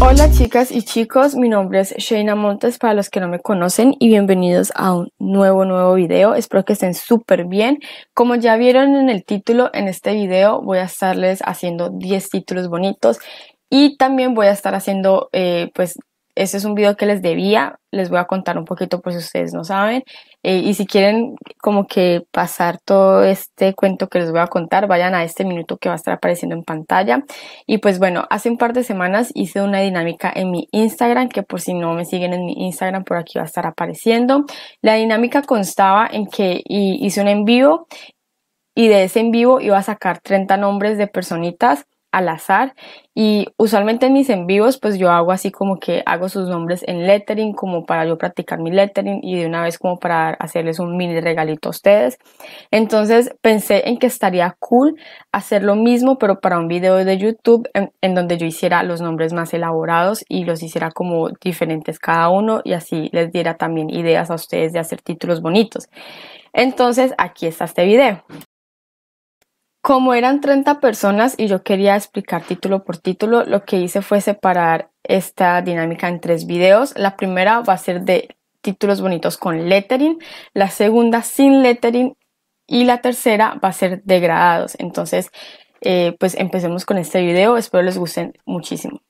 Hola chicas y chicos, mi nombre es Shayna Montes para los que no me conocen y bienvenidos a un nuevo nuevo video, espero que estén súper bien. Como ya vieron en el título, en este video voy a estarles haciendo 10 títulos bonitos y también voy a estar haciendo eh, pues este es un video que les debía, les voy a contar un poquito por si ustedes no saben. Eh, y si quieren como que pasar todo este cuento que les voy a contar, vayan a este minuto que va a estar apareciendo en pantalla. Y pues bueno, hace un par de semanas hice una dinámica en mi Instagram, que por si no me siguen en mi Instagram, por aquí va a estar apareciendo. La dinámica constaba en que hice un envío y de ese en vivo iba a sacar 30 nombres de personitas al azar y usualmente en mis en pues yo hago así como que hago sus nombres en lettering como para yo practicar mi lettering y de una vez como para hacerles un mini regalito a ustedes. Entonces pensé en que estaría cool hacer lo mismo pero para un video de YouTube en, donde yo hiciera los nombres más elaborados y los hiciera como diferentes cada uno y así les diera también ideas a ustedes de hacer títulos bonitos. Entonces aquí está este video. Como eran 30 personas y yo quería explicar título por título, lo que hice fue separar esta dinámica en tres videos. La primera va a ser de títulos bonitos con lettering, la segunda sin lettering y la tercera va a ser degradados. Entonces, eh, pues empecemos con este video. Espero les gusten muchísimo.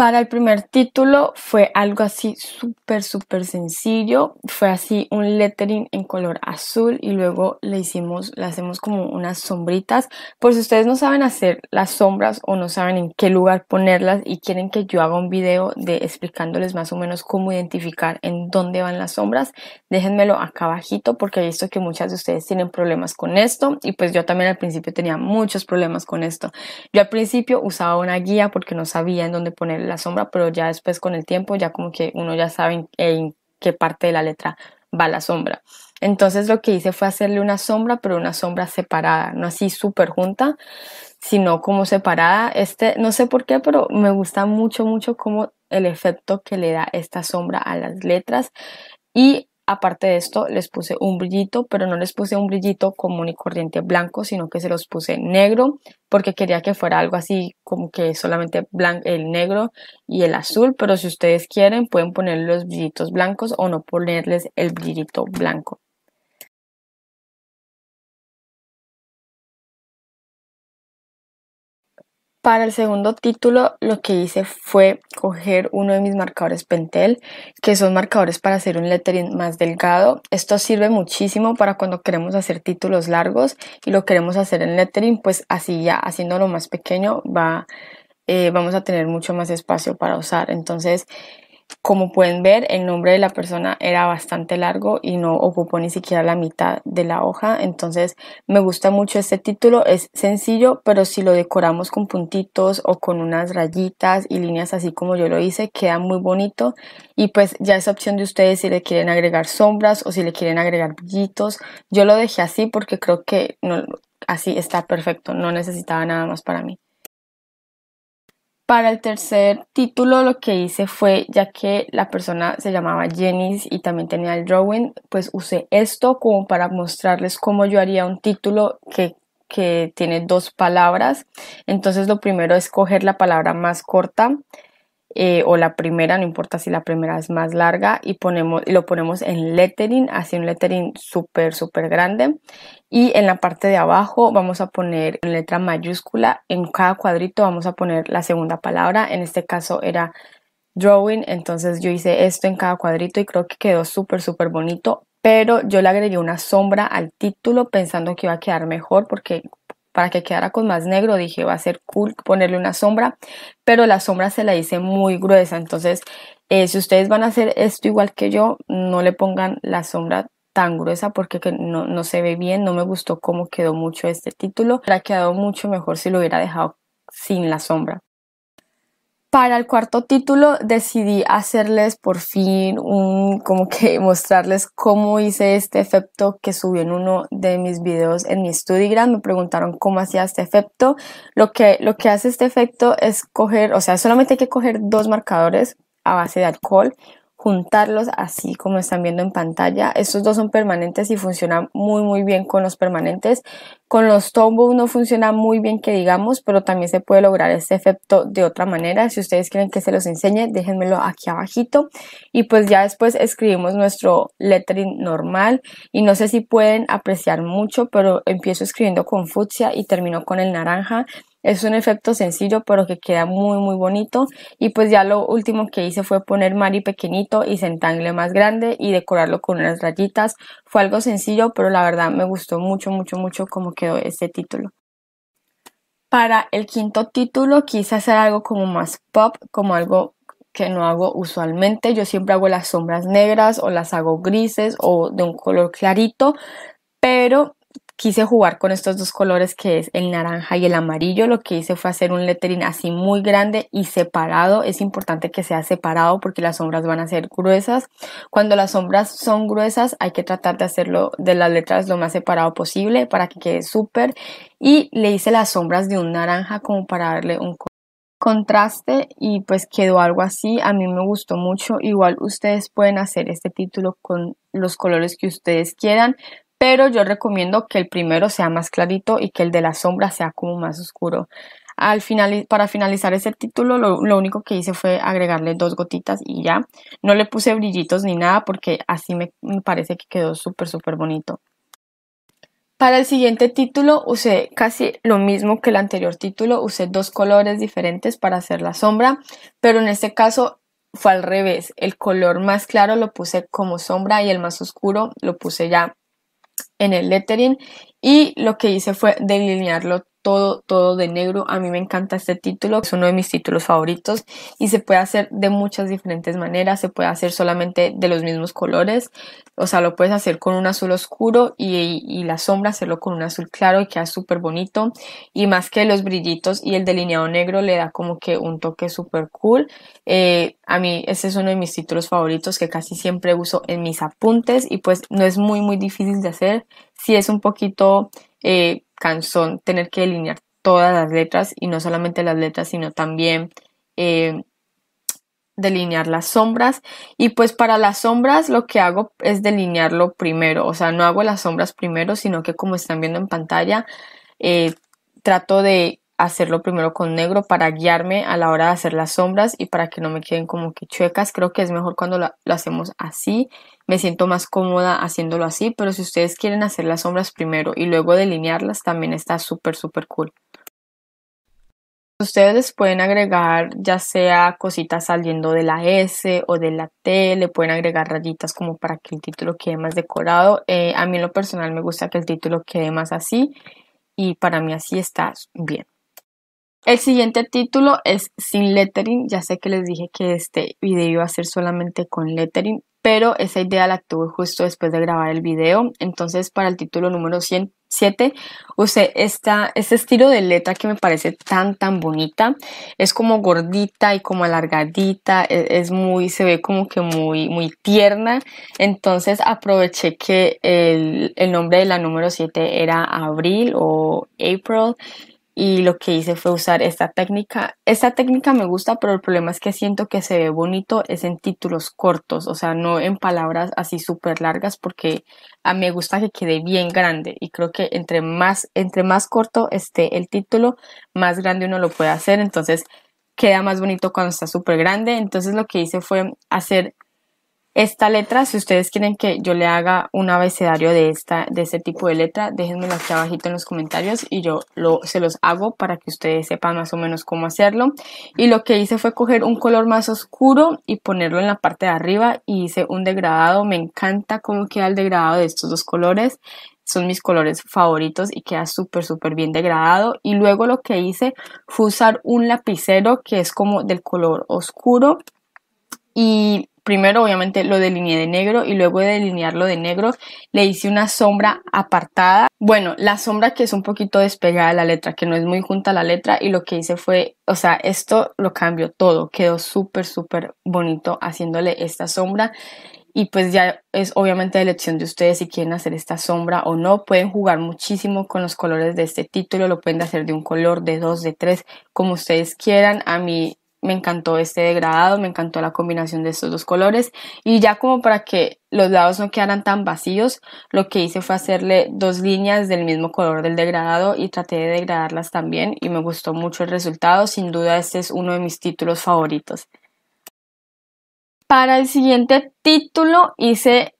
Para el primer título fue algo así súper, súper sencillo. Fue así un lettering en color azul y luego le hicimos, le hacemos como unas sombritas. Por si ustedes no saben hacer las sombras o no saben en qué lugar ponerlas y quieren que yo haga un video de explicándoles más o menos cómo identificar en dónde van las sombras, déjenmelo acá abajito porque he visto que muchas de ustedes tienen problemas con esto y pues yo también al principio tenía muchos problemas con esto. Yo al principio usaba una guía porque no sabía en dónde poner la sombra, pero ya después con el tiempo ya como que uno ya sabe eh, en, qué parte de la letra va la sombra. Entonces lo que hice fue hacerle una sombra, pero una sombra separada, no así súper junta, sino como separada. Este, no sé por qué, pero me gusta mucho, mucho como el efecto que le da esta sombra a las letras. Y Aparte de esto, les puse un brillito, pero no les puse un brillito común y corriente blanco, sino que se los puse negro, porque quería que fuera algo así como que solamente el negro y el azul, pero si ustedes quieren pueden poner los brillitos blancos o no ponerles el brillito blanco. Para el segundo título lo que hice fue coger uno de mis marcadores Pentel, que son marcadores para hacer un lettering más delgado. Esto sirve muchísimo para cuando queremos hacer títulos largos y lo queremos hacer en lettering, pues así ya haciéndolo más pequeño va, eh, vamos a tener mucho más espacio para usar. Entonces como pueden ver, el nombre de la persona era bastante largo y no ocupó ni siquiera la mitad de la hoja, entonces me gusta mucho este título, es sencillo, pero si lo decoramos con puntitos o con unas rayitas y líneas así como yo lo hice, queda muy bonito y pues ya es opción de ustedes si le quieren agregar sombras o si le quieren agregar brillitos. Yo lo dejé así porque creo que así está perfecto, no necesitaba nada más para mí. Para el tercer título lo que hice fue, ya que la persona se llamaba Jenny y también tenía el drawing, pues usé esto como para mostrarles cómo yo haría un título que, que tiene dos palabras. Entonces lo primero es coger la palabra más corta, eh, o la primera, no importa si la primera es más larga, y, ponemos, lo ponemos en lettering, así un lettering súper, súper grande. Y en la parte de abajo vamos a poner en letra mayúscula, en cada cuadrito vamos a poner la segunda palabra, en este caso era drawing, entonces yo hice esto en cada cuadrito y creo que quedó súper, súper bonito, pero yo le agregué una sombra al título pensando que iba a quedar mejor porque para que quedara con más negro, dije, va a ser cool ponerle una sombra, pero la sombra se la hice muy gruesa, entonces eh, si ustedes van a hacer esto igual que yo, no le pongan la sombra tan gruesa porque no, no, se ve bien, no me gustó cómo quedó mucho este título, hubiera quedado mucho mejor si lo hubiera dejado sin la sombra. Para el cuarto título decidí hacerles por fin un, como que mostrarles cómo hice este efecto que subí en uno de mis videos en mi StudyGram. Me preguntaron cómo hacía este efecto. Lo que, lo que hace este efecto es coger, o sea, solamente hay que coger dos marcadores a base de alcohol, juntarlos así como están viendo en pantalla. Estos dos son permanentes y funcionan muy muy bien con los permanentes. Con los tombos no funciona muy bien que digamos, pero también se puede lograr este efecto de otra manera. Si ustedes quieren que se los enseñe, déjenmelo aquí abajito. Y pues ya después escribimos nuestro lettering normal. Y no sé si pueden apreciar mucho, pero empiezo escribiendo con fucsia y termino con el naranja. Es un efecto sencillo, pero que queda muy, muy bonito. Y pues ya lo último que hice fue poner Mari pequeñito y centangle más grande y decorarlo con unas rayitas. Fue algo sencillo, pero la verdad me gustó mucho, mucho, mucho cómo quedó este título. Para el quinto título quise hacer algo como más pop, como algo que no hago usualmente. Yo siempre hago las sombras negras o las hago grises o de un color clarito, pero quise jugar con estos dos colores que es el naranja y el amarillo. Lo que hice fue hacer un lettering así muy grande y separado. Es importante que sea separado porque las sombras van a ser gruesas. Cuando las sombras son gruesas hay que tratar de hacerlo de las letras lo más separado posible para que quede súper. Y le hice las sombras de un naranja como para darle un contraste y pues quedó algo así. A mí me gustó mucho. Igual ustedes pueden hacer este título con los colores que ustedes quieran, pero yo recomiendo que el primero sea más clarito y que el de la sombra sea como más oscuro. Al final, para finalizar ese título, lo, único que hice fue agregarle dos gotitas y ya. No le puse brillitos ni nada porque así me, me parece que quedó súper, súper bonito. Para el siguiente título usé casi lo mismo que el anterior título, usé dos colores diferentes para hacer la sombra, pero en este caso fue al revés. El color más claro lo puse como sombra y el más oscuro lo puse ya en el lettering y lo que hice fue delinearlo todo, todo de negro. A mí me encanta este título, es uno de mis títulos favoritos y se puede hacer de muchas diferentes maneras, se puede hacer solamente de los mismos colores, o sea, lo puedes hacer con un azul oscuro y, la sombra hacerlo con un azul claro y queda súper bonito y más que los brillitos y el delineado negro le da como que un toque súper cool. Eh, a mí ese es uno de mis títulos favoritos que casi siempre uso en mis apuntes y pues no es muy muy difícil de hacer, si es un poquito... Eh, tener que delinear todas las letras y no solamente las letras, sino también eh, delinear las sombras. Y pues para las sombras lo que hago es delinearlo primero, o sea, no hago las sombras primero, sino que como están viendo en pantalla, eh, trato de hacerlo primero con negro para guiarme a la hora de hacer las sombras y para que no me queden como que chuecas. Creo que es mejor cuando lo, hacemos así. Me siento más cómoda haciéndolo así, pero si ustedes quieren hacer las sombras primero y luego delinearlas, también está súper, súper cool. Ustedes les pueden agregar ya sea cositas saliendo de la S o de la T, le pueden agregar rayitas como para que el título quede más decorado. Eh, a mí en lo personal me gusta que el título quede más así y para mí así está bien. El siguiente título es sin lettering. Ya sé que les dije que este video iba a ser solamente con lettering, pero esa idea la tuve justo después de grabar el video. Entonces, para el título número 7 usé esta, este estilo de letra que me parece tan, tan bonita. Es como gordita y como alargadita, e, es, muy, se ve como que muy, muy tierna. Entonces, aproveché que el, el nombre de la número 7 era Abril o April y lo que hice fue usar esta técnica. Esta técnica me gusta, pero el problema es que siento que se ve bonito es en títulos cortos, o sea, no en palabras así súper largas, porque a mí me gusta que quede bien grande y creo que entre más, entre más corto esté el título, más grande uno lo puede hacer, entonces queda más bonito cuando está súper grande. Entonces lo que hice fue hacer esta letra, si ustedes quieren que yo le haga un abecedario de, esta, de este tipo de letra, déjenmelo aquí abajito en los comentarios y yo lo, se los hago para que ustedes sepan más o menos cómo hacerlo. Y lo que hice fue coger un color más oscuro y ponerlo en la parte de arriba y hice un degradado. Me encanta cómo queda el degradado de estos dos colores. Son mis colores favoritos y queda súper, súper bien degradado. Y luego lo que hice fue usar un lapicero que es como del color oscuro y primero obviamente lo delineé de negro y luego de delinearlo de negro le hice una sombra apartada. Bueno, la sombra que es un poquito despegada de la letra, que no es muy junta a la letra y lo que hice fue, o sea, esto lo cambió todo, quedó súper, súper bonito haciéndole esta sombra. Y pues ya es obviamente elección de ustedes si quieren hacer esta sombra o no. Pueden jugar muchísimo con los colores de este título. Lo pueden hacer de un color, de dos, de tres, como ustedes quieran. A mí me encantó este degradado, me encantó la combinación de estos dos colores y ya como para que los lados no quedaran tan vacíos, lo que hice fue hacerle dos líneas del mismo color del degradado y traté de degradarlas también y me gustó mucho el resultado, sin duda este es uno de mis títulos favoritos. Para el siguiente título hice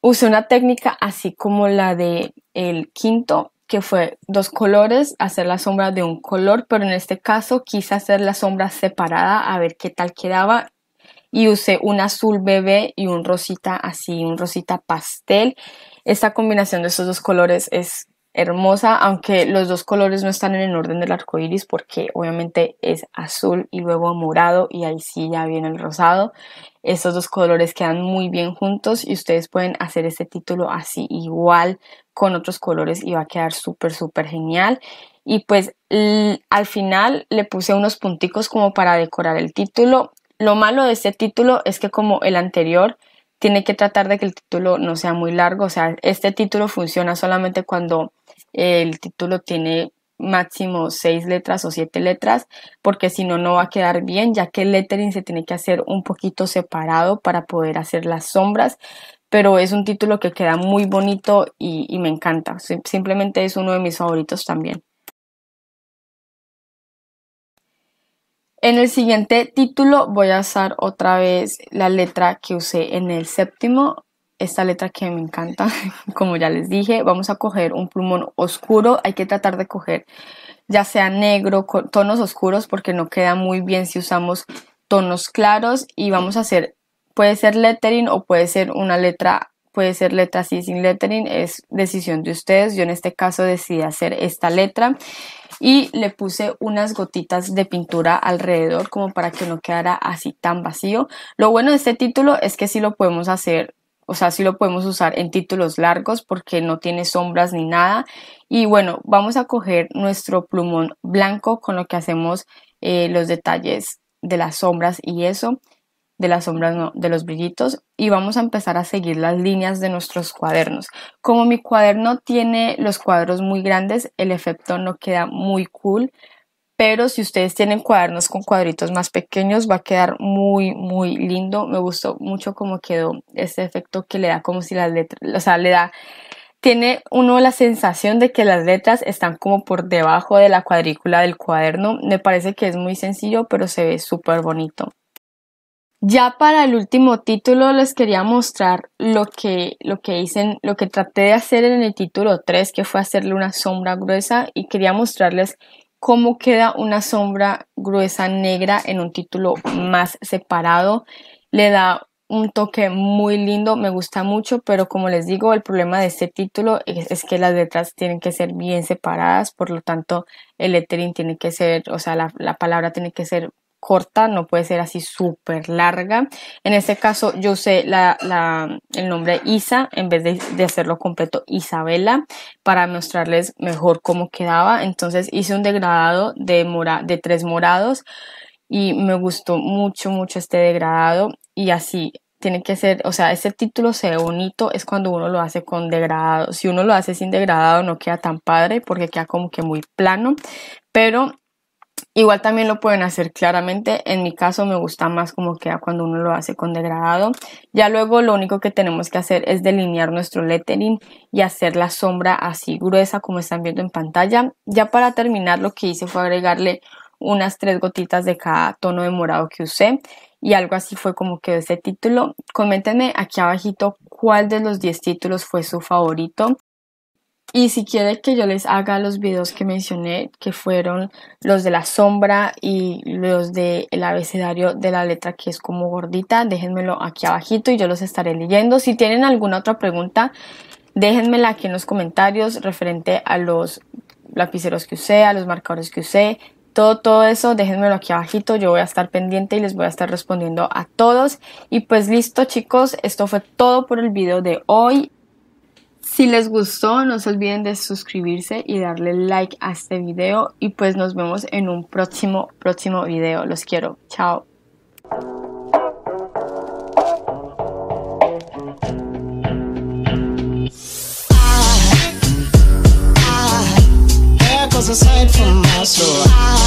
usé una técnica así como la de el quinto que fue dos colores, hacer la sombra de un color, pero en este caso quise hacer la sombra separada a ver qué tal quedaba y usé un azul bebé y un rosita así, un rosita pastel. Esta combinación de estos dos colores es hermosa, aunque los dos colores no están en el orden del arco iris porque obviamente es azul y luego morado y ahí sí ya viene el rosado. Estos dos colores quedan muy bien juntos y ustedes pueden hacer este título así igual con otros colores y va a quedar súper, súper genial. Y pues al final le puse unos punticos como para decorar el título. Lo malo de este título es que como el anterior, tiene que tratar de que el título no sea muy largo. O sea, este título funciona solamente cuando el título tiene máximo seis letras o siete letras, porque si no, no va a quedar bien, ya que el lettering se tiene que hacer un poquito separado para poder hacer las sombras, pero es un título que queda muy bonito y, y me encanta. Simplemente es uno de mis favoritos también. En el siguiente título voy a usar otra vez la letra que usé en el séptimo, esta letra que me encanta, como ya les dije, vamos a coger un plumón oscuro, hay que tratar de coger ya sea negro, tonos oscuros, porque no queda muy bien si usamos tonos claros y vamos a hacer, puede ser lettering o puede ser una letra, puede ser letra así sin lettering, es decisión de ustedes, yo en este caso decidí hacer esta letra y le puse unas gotitas de pintura alrededor como para que no quedara así tan vacío. Lo bueno de este título es que sí lo podemos hacer o sea, sí lo podemos usar en títulos largos porque no tiene sombras ni nada. Y bueno, vamos a coger nuestro plumón blanco con lo que hacemos eh, los detalles de las sombras y eso, de las sombras no, de los brillitos. Y vamos a empezar a seguir las líneas de nuestros cuadernos. Como mi cuaderno tiene los cuadros muy grandes, el efecto no queda muy cool pero si ustedes tienen cuadernos con cuadritos más pequeños va a quedar muy muy lindo me gustó mucho cómo quedó este efecto que le da como si las letras o sea le da tiene uno la sensación de que las letras están como por debajo de la cuadrícula del cuaderno me parece que es muy sencillo pero se ve súper bonito ya para el último título les quería mostrar lo que, lo que hice, lo que traté de hacer en el título 3, que fue hacerle una sombra gruesa y quería mostrarles cómo queda una sombra gruesa negra en un título más separado. Le da un toque muy lindo, me gusta mucho, pero como les digo, el problema de este título es, que las letras tienen que ser bien separadas, por lo tanto, el lettering tiene que ser, o sea, la palabra tiene que ser corta, no puede ser así súper larga. En este caso yo usé la, el nombre Isa en vez de, hacerlo completo Isabela para mostrarles mejor cómo quedaba. Entonces hice un degradado de, mora, de tres morados y me gustó mucho, mucho este degradado y así tiene que ser, o sea, ese título se ve bonito es cuando uno lo hace con degradado. Si uno lo hace sin degradado no queda tan padre porque queda como que muy plano, pero Igual también lo pueden hacer claramente. En mi caso me gusta más como queda cuando uno lo hace con degradado. Ya luego lo único que tenemos que hacer es delinear nuestro lettering y hacer la sombra así gruesa como están viendo en pantalla. Ya para terminar lo que hice fue agregarle unas tres gotitas de cada tono de morado que usé y algo así fue como quedó ese título. Coméntenme aquí abajito cuál de los 10 títulos fue su favorito y si quieren que yo les haga los videos que mencioné, que fueron los de la sombra y los del abecedario de la letra que es como gordita, déjenmelo aquí abajito y yo los estaré leyendo. Si tienen alguna otra pregunta, déjenmela aquí en los comentarios referente a los lapiceros que usé, a los marcadores que usé, todo, todo eso, déjenmelo aquí abajito, yo voy a estar pendiente y les voy a estar respondiendo a todos. Y pues listo chicos, esto fue todo por el video de hoy. Si les gustó, no se olviden de suscribirse y darle like a este video y pues nos vemos en un próximo, próximo video. Los quiero. Chao. Ah, ah, ah.